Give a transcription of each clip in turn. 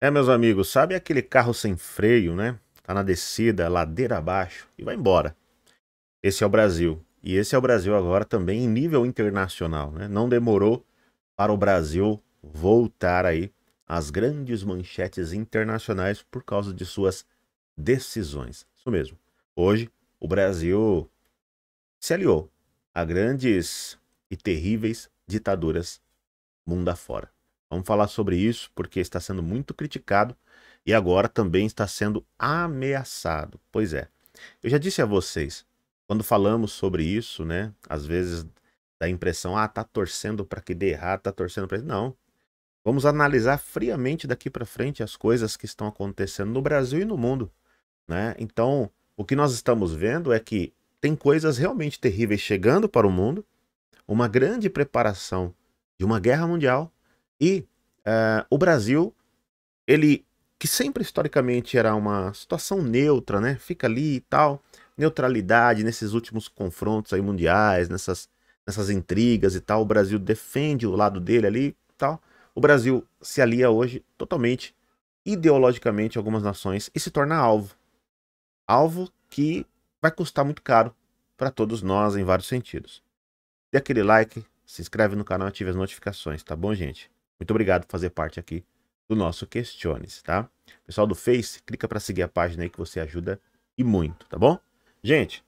É, meus amigos, sabe aquele carro sem freio, né? Tá na descida, ladeira abaixo e vai embora. Esse é o Brasil. E esse é o Brasil agora também em nível internacional, né? Não demorou para o Brasil voltar aí às grandes manchetes internacionais por causa de suas decisões. Isso mesmo. Hoje, o Brasil se aliou a grandes e terríveis ditaduras mundo afora. Vamos falar sobre isso porque está sendo muito criticado e agora também está sendo ameaçado. Pois é. Eu já disse a vocês, quando falamos sobre isso, né, às vezes dá a impressão, ah, tá torcendo para que dê errado, tá torcendo para não. Vamos analisar friamente daqui para frente as coisas que estão acontecendo no Brasil e no mundo, né? Então, o que nós estamos vendo é que tem coisas realmente terríveis chegando para o mundo, uma grande preparação de uma guerra mundial e uh, o Brasil, ele que sempre historicamente era uma situação neutra, né? Fica ali e tal, neutralidade nesses últimos confrontos aí mundiais, nessas, nessas intrigas e tal. O Brasil defende o lado dele ali e tal. O Brasil se alia hoje totalmente ideologicamente algumas nações e se torna alvo. Alvo que vai custar muito caro para todos nós em vários sentidos. Dê aquele like, se inscreve no canal e ative as notificações, tá bom, gente? Muito obrigado por fazer parte aqui do nosso Questiones, tá? Pessoal do Face, clica para seguir a página aí que você ajuda e muito, tá bom? Gente,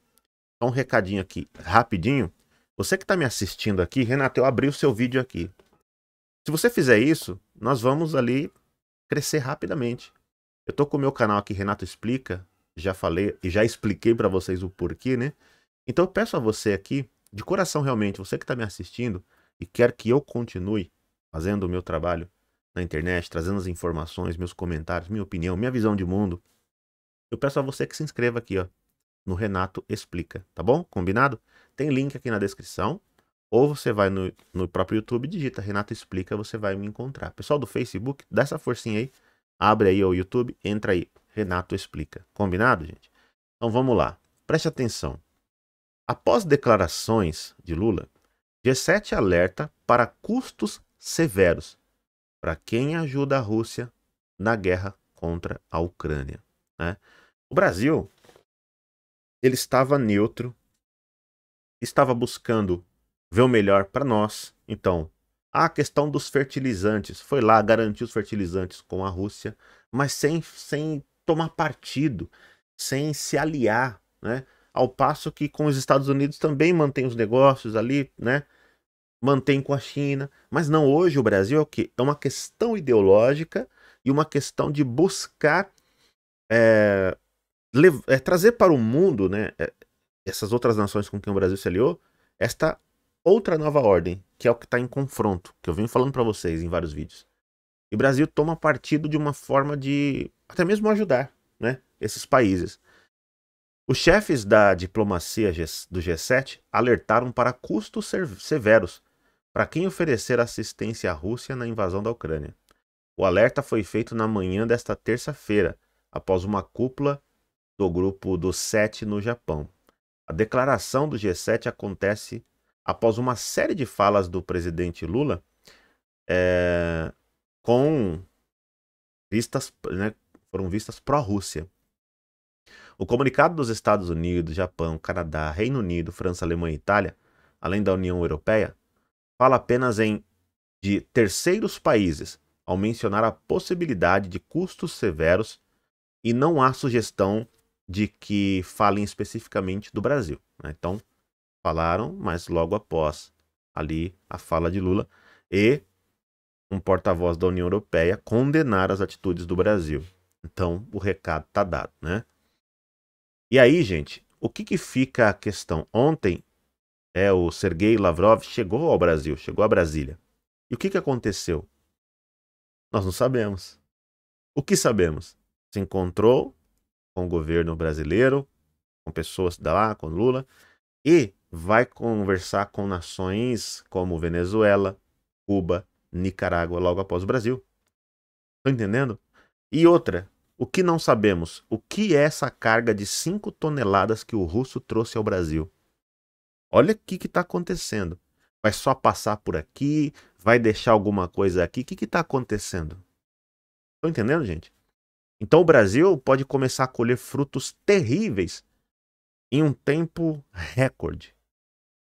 só um recadinho aqui rapidinho. Você que está me assistindo aqui, Renato, eu abri o seu vídeo aqui. Se você fizer isso, nós vamos ali crescer rapidamente. Eu tô com o meu canal aqui, Renato Explica, já falei e já expliquei para vocês o porquê, né? Então eu peço a você aqui, de coração realmente, você que está me assistindo e quer que eu continue, fazendo o meu trabalho na internet, trazendo as informações, meus comentários, minha opinião, minha visão de mundo, eu peço a você que se inscreva aqui, ó, no Renato Explica, tá bom? Combinado? Tem link aqui na descrição. Ou você vai no, no próprio YouTube, digita Renato Explica, você vai me encontrar. Pessoal do Facebook, dá essa forcinha aí. Abre aí o YouTube, entra aí. Renato Explica. Combinado, gente? Então vamos lá. Preste atenção. Após declarações de Lula, G7 alerta para custos severos para quem ajuda a Rússia na guerra contra a Ucrânia. Né? O Brasil ele estava neutro, estava buscando ver o melhor para nós. Então, a questão dos fertilizantes foi lá, garantir os fertilizantes com a Rússia, mas sem, sem tomar partido, sem se aliar, né? Ao passo que com os Estados Unidos também mantém os negócios ali, né? mantém com a China. Mas não, hoje o Brasil é o quê? É uma questão ideológica e uma questão de buscar é, é, trazer para o mundo né, eh, essas outras nações com quem o Brasil se aliou, esta outra nova ordem, que é o que está em confronto, que eu venho falando para vocês em vários vídeos. E o Brasil toma partido de uma forma de até mesmo ajudar né, esses países. Os chefes da diplomacia do G7 alertaram para custos severos para quem oferecer assistência à Rússia na invasão da Ucrânia. O alerta foi feito na manhã desta terça-feira, após uma cúpula do grupo dos sete no Japão. A declaração do G7 acontece após uma série de falas do presidente Lula é, com vistas, né, foram vistas pró-Rússia. O comunicado dos Estados Unidos, Japão, Canadá, Reino Unido, França, Alemanha e Itália, além da União Europeia, fala apenas em de terceiros países, ao mencionar a possibilidade de custos severos e não há sugestão de que falem especificamente do Brasil. Né? Então, falaram, mas logo após ali a fala de Lula e um porta-voz da União Europeia condenar as atitudes do Brasil. Então, o recado está dado, né? E aí, gente, o que, que fica a questão? Ontem é, o Sergei Lavrov chegou ao Brasil, chegou a Brasília. E o que, que aconteceu? Nós não sabemos. O que sabemos? Se encontrou com o governo brasileiro, com pessoas da lá, com Lula, e vai conversar com nações como Venezuela, Cuba, Nicarágua logo após o Brasil. Estão entendendo? E outra, o que não sabemos? O que é essa carga de 5 toneladas que o russo trouxe ao Brasil? Olha o que está acontecendo. Vai só passar por aqui, vai deixar alguma coisa aqui. O que está acontecendo? Estão entendendo, gente? Então o Brasil pode começar a colher frutos terríveis em um tempo recorde.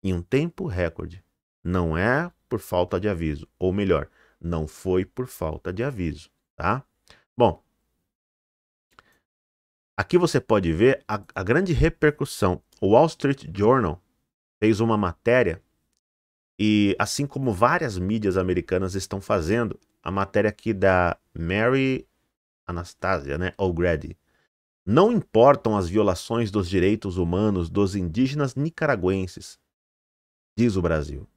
Em um tempo recorde. Não é por falta de aviso. Ou melhor, não foi por falta de aviso. Tá? Bom, aqui você pode ver a, a grande repercussão. O Wall Street Journal fez uma matéria e, assim como várias mídias americanas estão fazendo, a matéria aqui da Mary Anastasia né, O'Grady. Não importam as violações dos direitos humanos dos indígenas nicaragüenses, diz o Brasil.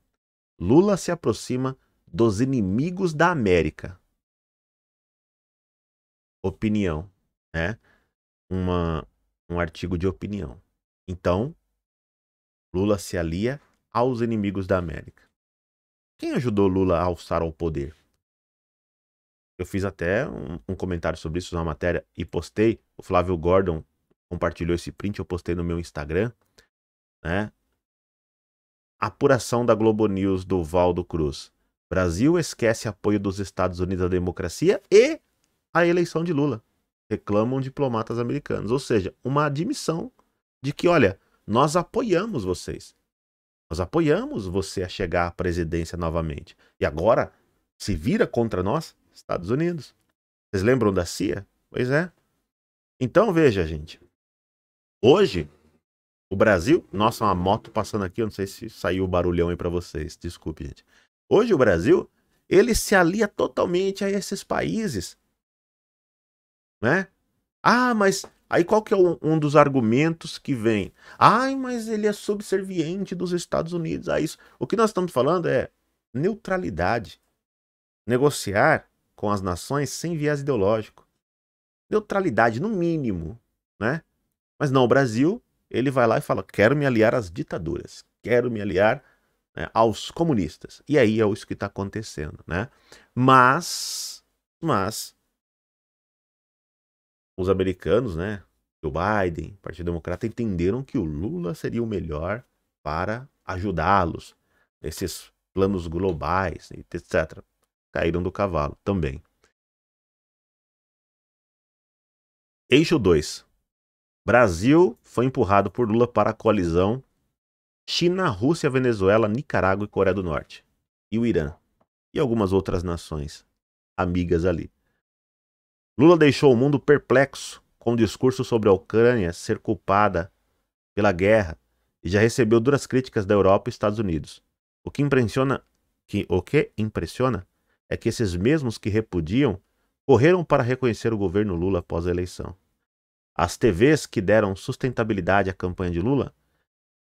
Lula se aproxima dos inimigos da América. Opinião, né? Uma, um artigo de opinião. Então, Lula se alia aos inimigos da América. Quem ajudou Lula a alçar ao poder? Eu fiz até um, um comentário sobre isso na matéria e postei. O Flávio Gordon compartilhou esse print, eu postei no meu Instagram. Né? Apuração da Globo News do Valdo Cruz. Brasil esquece apoio dos Estados Unidos à democracia e à eleição de Lula. Reclamam diplomatas americanos. Ou seja, uma admissão de que, olha, nós apoiamos vocês. Nós apoiamos você a chegar à presidência novamente. E agora se vira contra nós, Estados Unidos. Vocês lembram da CIA? Pois é. Então veja, gente. Hoje, o Brasil. Nossa, uma moto passando aqui, eu não sei se saiu o barulhão aí para vocês. Desculpe, gente. Hoje, o Brasil ele se alia totalmente a esses países, né? Ah, mas aí qual que é um, um dos argumentos que vem? Ai, mas ele é subserviente dos Estados Unidos a ah, isso. O que nós estamos falando é neutralidade. Negociar com as nações sem viés ideológico. Neutralidade, no mínimo, né? Mas não, o Brasil, ele vai lá e fala, quero me aliar às ditaduras, quero me aliar né, aos comunistas. E aí é isso que está acontecendo, né? Mas, mas, os americanos, né? O Biden, o Partido Democrata, entenderam que o Lula seria o melhor para ajudá-los nesses planos globais, etc. Caíram do cavalo também. Eixo 2. Brasil foi empurrado por Lula para a coalizão China, Rússia, Venezuela, Nicarágua e Coreia do Norte. E o Irã. E algumas outras nações amigas ali. Lula deixou o mundo perplexo com o discurso sobre a Ucrânia ser culpada pela guerra e já recebeu duras críticas da Europa e Estados Unidos. O que impressiona, que, o que impressiona é que esses mesmos que repudiam correram para reconhecer o governo Lula após a eleição. As TVs que deram sustentabilidade à campanha de Lula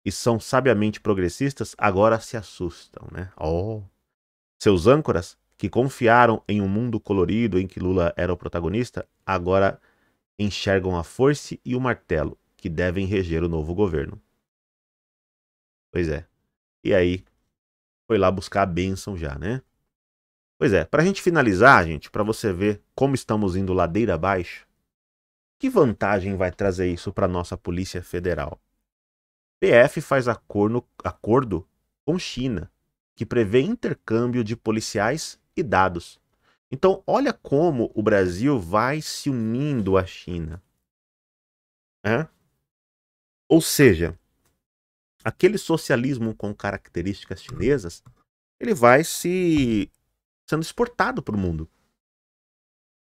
e são sabiamente progressistas agora se assustam, né? Oh. Seus âncoras que confiaram em um mundo colorido em que Lula era o protagonista, agora enxergam a força e o martelo que devem reger o novo governo. Pois é. E aí, foi lá buscar a bênção já, né? Pois é, para a gente finalizar, gente, para você ver como estamos indo ladeira abaixo, que vantagem vai trazer isso para nossa Polícia Federal? PF faz acordo, acordo com China, que prevê intercâmbio de policiais e dados. Então, olha como o Brasil vai se unindo à China. É? Ou seja, aquele socialismo com características chinesas, ele vai se sendo exportado para o mundo.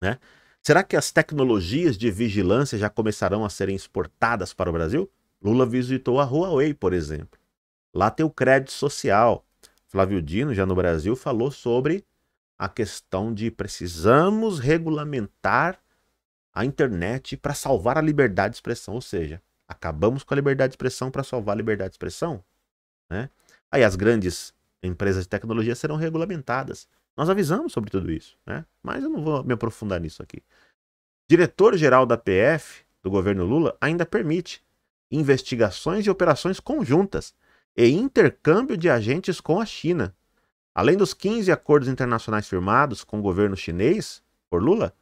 Né? Será que as tecnologias de vigilância já começarão a serem exportadas para o Brasil? Lula visitou a Huawei, por exemplo. Lá tem o crédito social. Flávio Dino, já no Brasil, falou sobre a questão de precisamos regulamentar a internet para salvar a liberdade de expressão, ou seja, acabamos com a liberdade de expressão para salvar a liberdade de expressão, né? Aí as grandes empresas de tecnologia serão regulamentadas. Nós avisamos sobre tudo isso, né? Mas eu não vou me aprofundar nisso aqui. Diretor-geral da PF do governo Lula ainda permite investigações e operações conjuntas e intercâmbio de agentes com a China Além dos 15 acordos internacionais firmados com o governo chinês por Lula,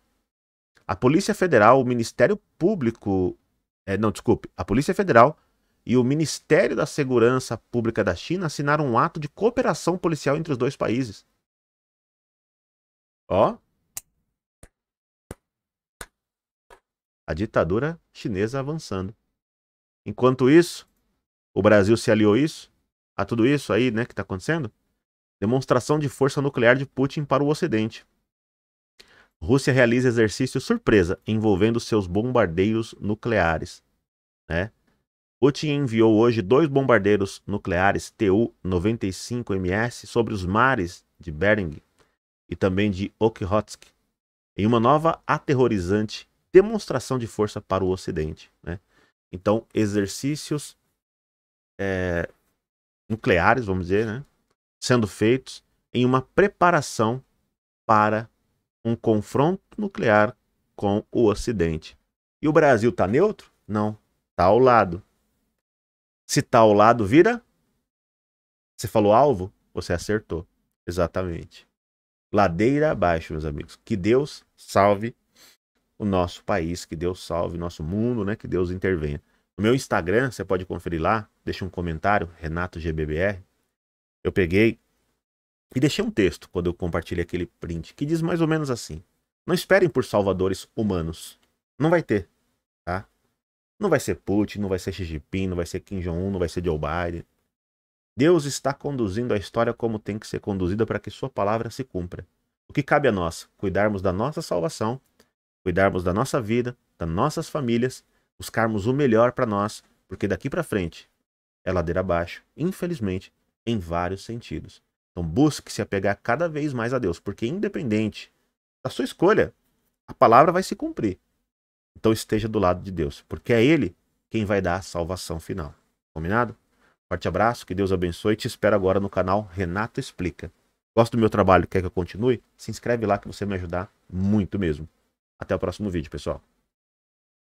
a Polícia Federal, o Ministério Público. É, não, desculpe. A Polícia Federal e o Ministério da Segurança Pública da China assinaram um ato de cooperação policial entre os dois países. Ó. A ditadura chinesa avançando. Enquanto isso, o Brasil se aliou isso a tudo isso aí, né, que está acontecendo? Demonstração de força nuclear de Putin para o Ocidente. Rússia realiza exercício surpresa envolvendo seus bombardeios nucleares. Né? Putin enviou hoje dois bombardeiros nucleares TU-95MS sobre os mares de Bering e também de Okhotsk, em uma nova aterrorizante demonstração de força para o Ocidente. Né? Então, exercícios é, nucleares, vamos dizer, né? sendo feitos em uma preparação para um confronto nuclear com o Ocidente. E o Brasil está neutro? Não, está ao lado. Se está ao lado, vira. Você falou alvo? Você acertou. Exatamente. Ladeira abaixo, meus amigos. Que Deus salve o nosso país, que Deus salve o nosso mundo, né? Que Deus intervenha. No meu Instagram, você pode conferir lá, deixa um comentário, Renato GBBR eu peguei e deixei um texto quando eu compartilhei aquele print que diz mais ou menos assim: Não esperem por salvadores humanos. Não vai ter, tá? Não vai ser Putin, não vai ser Xi Jinping, não vai ser Kim Jong-un, não vai ser Joe Biden. Deus está conduzindo a história como tem que ser conduzida para que sua palavra se cumpra. O que cabe a nós? Cuidarmos da nossa salvação, cuidarmos da nossa vida, das nossas famílias, buscarmos o melhor para nós, porque daqui para frente é ladeira abaixo, infelizmente, em vários sentidos. Então busque se apegar cada vez mais a Deus, porque independente da sua escolha, a palavra vai se cumprir. Então esteja do lado de Deus, porque é Ele quem vai dar a salvação final. Combinado? Forte abraço, que Deus abençoe. Te espero agora no canal Renato Explica. Gosta do meu trabalho? Quer que eu continue? Se inscreve lá que você me ajudar muito mesmo. Até o próximo vídeo, pessoal.